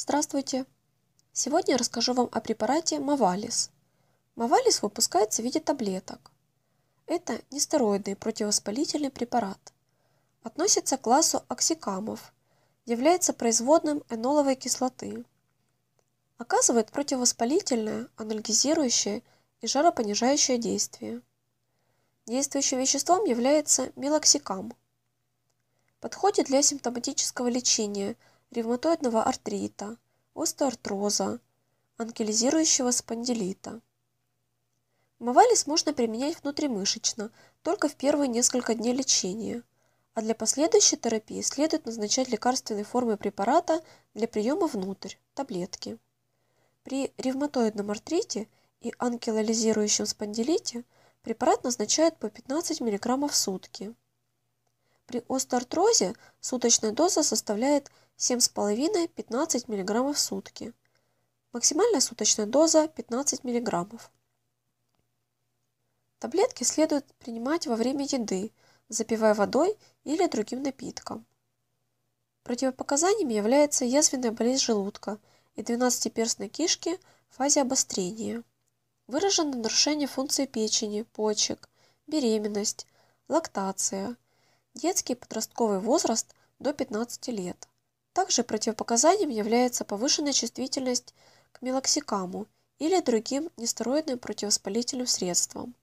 Здравствуйте! Сегодня я расскажу вам о препарате Мавалис. Мавалис выпускается в виде таблеток. Это нестероидный противовоспалительный препарат. Относится к классу оксикамов, является производным эноловой кислоты. Оказывает противовоспалительное, анальгизирующее и жаропонижающее действие. Действующим веществом является мелоксикам. Подходит для симптоматического лечения – ревматоидного артрита, остеоартроза, анкилизирующего спондилита. Мовалис можно применять внутримышечно только в первые несколько дней лечения, а для последующей терапии следует назначать лекарственные формы препарата для приема внутрь, таблетки. При ревматоидном артрите и анкилолизирующем спондилите препарат назначают по 15 мг в сутки. При остеартрозе суточная доза составляет 7,5-15 мг в сутки. Максимальная суточная доза 15 мг. Таблетки следует принимать во время еды, запивая водой или другим напитком. Противопоказаниями является язвенная болезнь желудка и 12-перстной кишки в фазе обострения. Выражено нарушение функции печени, почек, беременность, лактация – детский подростковый возраст до 15 лет. Также противопоказанием является повышенная чувствительность к мелоксикаму или другим нестероидным противовоспалительным средствам,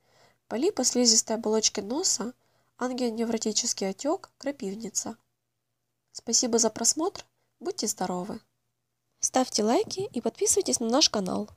полипы слизистой оболочки носа, ангионевротический отек, крапивница. Спасибо за просмотр, будьте здоровы! Ставьте лайки и подписывайтесь на наш канал.